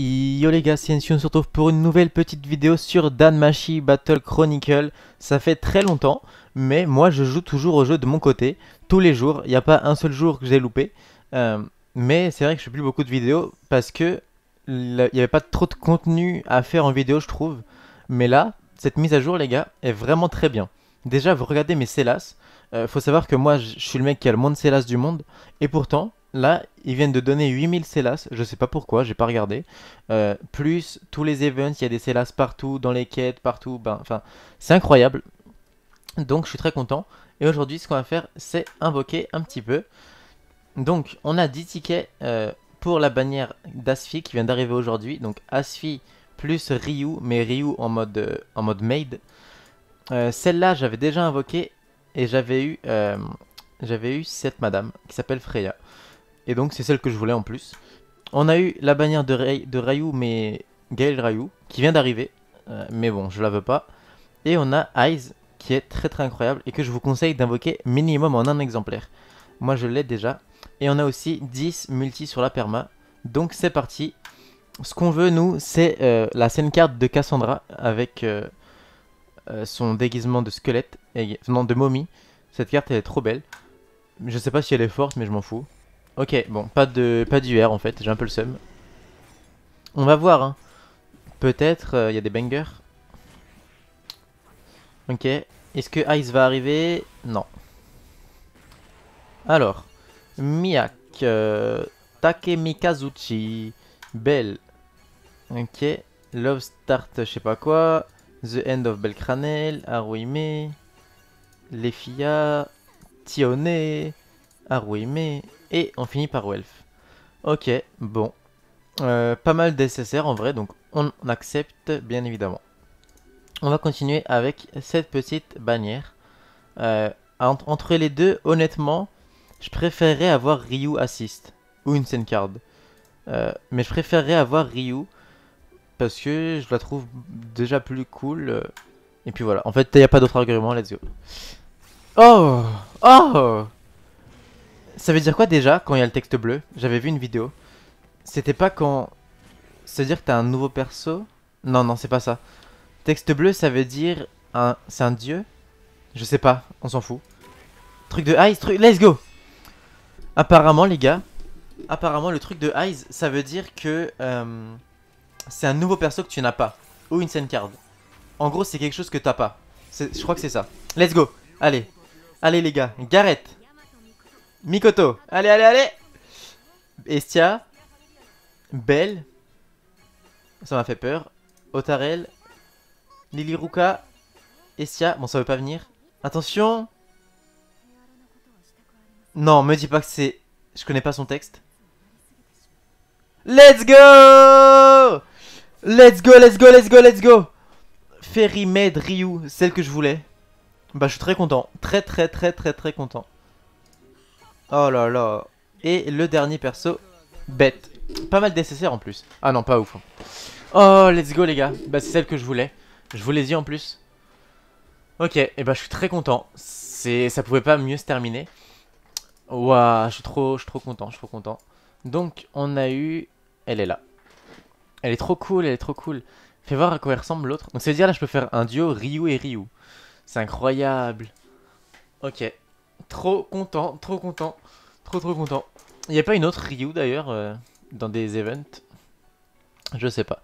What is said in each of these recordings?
Yo les gars, c'est on se retrouve pour une nouvelle petite vidéo sur Danmachi Battle Chronicle. Ça fait très longtemps, mais moi je joue toujours au jeu de mon côté, tous les jours. Il n'y a pas un seul jour que j'ai loupé. Euh, mais c'est vrai que je plus beaucoup de vidéos parce que il n'y avait pas trop de contenu à faire en vidéo, je trouve. Mais là, cette mise à jour, les gars, est vraiment très bien. Déjà, vous regardez mes Célas. Il euh, faut savoir que moi, je suis le mec qui a le moins de CELAS du monde. Et pourtant, Là, ils viennent de donner 8000 SELAS, je sais pas pourquoi, j'ai pas regardé. Euh, plus tous les events, il y a des SELAS partout, dans les quêtes, partout. Ben, enfin, c'est incroyable. Donc, je suis très content. Et aujourd'hui, ce qu'on va faire, c'est invoquer un petit peu. Donc, on a 10 tickets euh, pour la bannière d'Asfi qui vient d'arriver aujourd'hui. Donc, Asfi plus Ryu, mais Ryu en mode, euh, en mode made. Celle-là, j'avais déjà invoqué et j'avais eu, j'avais eu cette madame qui s'appelle Freya. Et donc c'est celle que je voulais en plus. On a eu la bannière de, de Rayou, mais Gael Rayou, qui vient d'arriver. Euh, mais bon, je la veux pas. Et on a Eyes, qui est très très incroyable et que je vous conseille d'invoquer minimum en un exemplaire. Moi je l'ai déjà. Et on a aussi 10 multi sur la perma. Donc c'est parti. Ce qu'on veut nous, c'est euh, la scène carte de Cassandra avec euh, son déguisement de squelette, non de momie. Cette carte elle est trop belle. Je sais pas si elle est forte mais je m'en fous. Ok, bon, pas de pas d'UR en fait, j'ai un peu le seum. On va voir, hein. Peut-être, il euh, y a des bangers. Ok, est-ce que Ice va arriver Non. Alors, Miak, euh, Takemikazuchi, Belle. Ok, Love Start, je sais pas quoi. The End of Belcranel, Aruime, Lefia, Tione, Aruime. Et on finit par Welf. Ok, bon. Euh, pas mal d'SSR en vrai, donc on accepte bien évidemment. On va continuer avec cette petite bannière. Euh, entre, les deux, honnêtement, je préférerais avoir Ryu Assist ou une scène card. Euh, mais je préférerais avoir Ryu parce que je la trouve déjà plus cool. Et puis voilà, en fait, il n'y a pas d'autre argument, let's go. Oh Oh ça veut dire quoi déjà quand il y a le texte bleu J'avais vu une vidéo. C'était pas quand... C'est veut dire que t'as un nouveau perso Non, non, c'est pas ça. Texte bleu, ça veut dire... Un... C'est un dieu Je sais pas, on s'en fout. Truc de Eyes, truc... Let's go Apparemment, les gars... Apparemment, le truc de Eyes, ça veut dire que... Euh, c'est un nouveau perso que tu n'as pas. Ou une scène card. En gros, c'est quelque chose que t'as pas. Je crois que c'est ça. Let's go Allez Allez les gars, Gareth Mikoto. Allez, allez, allez. Estia. Belle. Ça m'a fait peur. Otarel. Ruka, Estia. Bon, ça veut pas venir. Attention. Non, me dis pas que c'est... Je connais pas son texte. Let's go Let's go, let's go, let's go, let's go Ferry Med Ryu, celle que je voulais. Bah, je suis très content. Très, très, très, très, très content. Oh là là. Et le dernier perso, bête. Pas mal nécessaire en plus. Ah non, pas ouf. Hein. Oh, let's go les gars. Bah c'est celle que je voulais. Je vous l'ai dit en plus. Ok, et eh bah ben, je suis très content. Ça pouvait pas mieux se terminer. Waouh, je suis trop, je suis trop content, je suis trop content. Donc on a eu... Elle est là. Elle est trop cool, elle est trop cool. Fais voir à quoi elle ressemble l'autre. Donc ça veut dire là je peux faire un duo Ryu et Ryu. C'est incroyable. Ok, Trop content, trop content, trop trop content. Il n'y a pas une autre Ryu d'ailleurs euh, dans des events Je sais pas.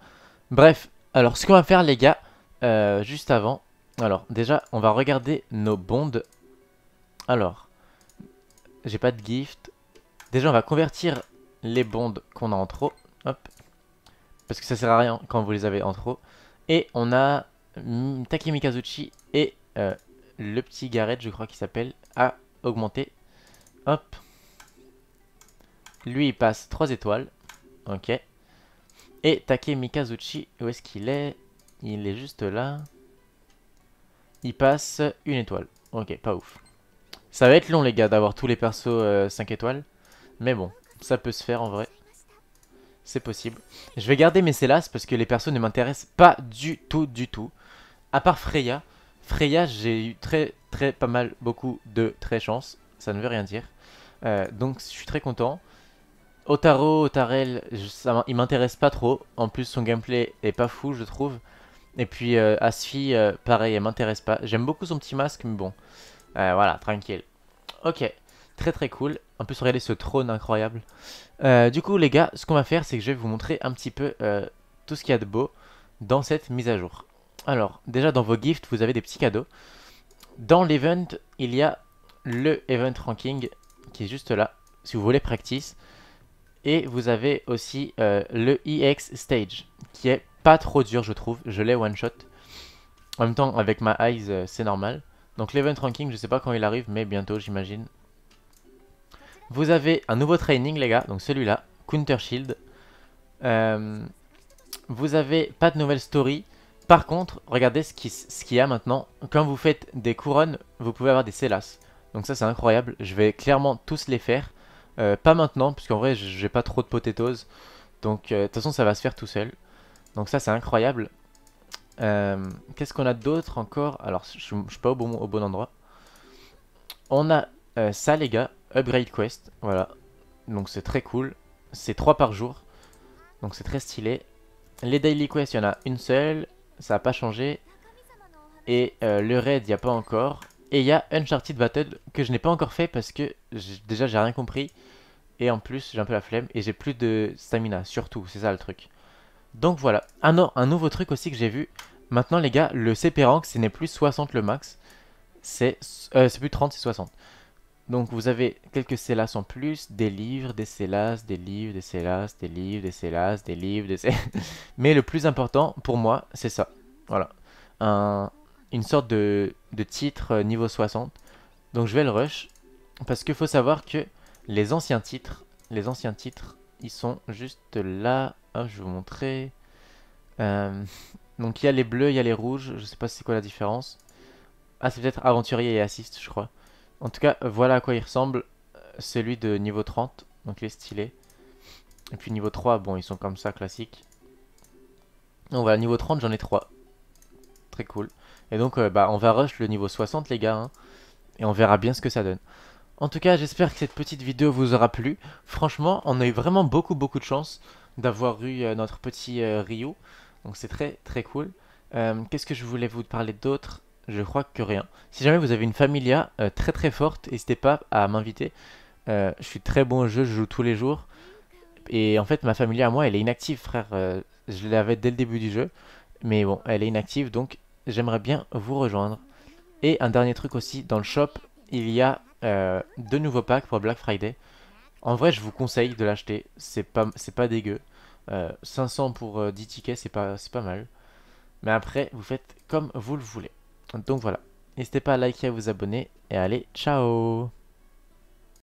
Bref, alors ce qu'on va faire les gars, euh, juste avant. Alors déjà, on va regarder nos bondes. Alors, j'ai pas de gift. Déjà, on va convertir les bondes qu'on a en trop. Hop. Parce que ça sert à rien quand vous les avez en trop. Et on a Takemikazuchi et euh, le petit Garrett, je crois qu'il s'appelle, à augmenter. Hop. Lui, il passe 3 étoiles. Ok. Et Take Mikazuchi, où est-ce qu'il est, il, est juste là. Il passe une étoile. Ok, pas ouf. Ça va être long, les gars, d'avoir tous les persos 5 euh, étoiles. Mais bon, ça peut se faire en vrai. C'est possible. Je vais garder mes Célas parce que les persos ne m'intéressent pas du tout, du tout. À part Freya, Freya, j'ai eu très très pas mal beaucoup de très chance, ça ne veut rien dire. Euh, donc je suis très content. Otaro, Otarel, ça, il m'intéresse pas trop. En plus son gameplay est pas fou je trouve. Et puis euh, Asfi, euh, pareil, elle m'intéresse pas. J'aime beaucoup son petit masque mais bon. voilà, tranquille. Ok, très très cool. En plus regardez ce trône incroyable. du coup les gars, ce qu'on va faire c'est que je vais vous montrer un petit peu tout ce qu'il y a de beau dans cette mise à jour. Alors, déjà dans vos gifts, vous avez des petits cadeaux. Dans l'event, il y a le event ranking qui est juste là, si vous voulez practice. Et vous avez aussi euh, le EX stage, qui est pas trop dur je trouve, je l'ai one shot. En même temps, avec ma eyes, euh, c'est normal. Donc l'event ranking, je sais pas quand il arrive, mais bientôt j'imagine. Vous avez un nouveau training les gars, donc celui-là, Counter Shield. Euh, vous avez pas de nouvelle story, par contre, regardez ce qu'il y a maintenant. Quand vous faites des couronnes, vous pouvez avoir des Célas. Donc ça c'est incroyable, je vais clairement tous les faire. Euh, pas maintenant, puisqu'en vrai j'ai pas trop de potatoes. Donc euh, de toute façon ça va se faire tout seul. Donc ça c'est incroyable. Euh, qu'est-ce qu'on a d'autre encore Alors je, ne suis pas au bon, au bon endroit. On a ça les gars, Upgrade Quest, voilà. Donc c'est très cool. C'est trois par jour. Donc c'est très stylé. Les Daily Quests, il y en a une seule ça n'a pas changé. Et euh, le raid, il n'y a pas encore. Et il y a Uncharted Battle que je n'ai pas encore fait parce que déjà j'ai rien compris. Et en plus j'ai un peu la flemme et j'ai plus de stamina surtout, c'est ça le truc. Donc voilà. Ah non, un nouveau truc aussi que j'ai vu. Maintenant les gars, le CP rank ce n'est plus 60 le max. C'est euh, plus 30, c'est 60. Donc vous avez quelques celas en plus, des livres, des celas, des livres, des celas, des livres, des celas, des livres, des Mais le plus important pour moi, c'est ça. Voilà. une sorte de, titre euh, niveau 60. Donc je vais le rush. Parce qu'il faut savoir que les anciens titres, les anciens titres, ils sont juste là. Ah, je vais vous montrer. Euh, donc il y a les bleus, il y a les rouges. Je sais pas c'est quoi la différence. Ah, c'est peut-être aventurier et assiste, je crois. En tout cas, voilà à quoi il ressemble. Euh, Celui de niveau 30, donc les stylés. Et puis niveau 3, bon, ils sont comme ça, classiques. va voilà, niveau 30, j'en ai 3. Très cool. Et donc, euh, bah, on va rush le niveau 60, les gars. Hein. et on verra bien ce que ça donne. En tout cas, j'espère que cette petite vidéo vous aura plu. Franchement, on a eu vraiment beaucoup, beaucoup de chance d'avoir eu euh, notre petit Rio. Donc c'est très, très cool. Qu'est-ce que je voulais vous parler d'autre je crois que rien. Si jamais vous avez une familia euh, très très forte, n'hésitez pas à m'inviter. Euh, je suis très bon au jeu, je joue tous les jours. Et en fait, ma familia à moi, elle est inactive, frère. Euh, je l'avais dès le début du jeu. Mais bon, elle est inactive, donc j'aimerais bien vous rejoindre. Et un dernier truc aussi, dans le shop, il y a deux nouveaux packs pour Black Friday. En vrai, je vous conseille de l'acheter. C'est pas, pas dégueu. 500 pour 10 tickets, c'est pas, pas mal. Mais après, vous faites comme vous le voulez. Donc voilà. N'hésitez pas à liker, à vous abonner et allez, ciao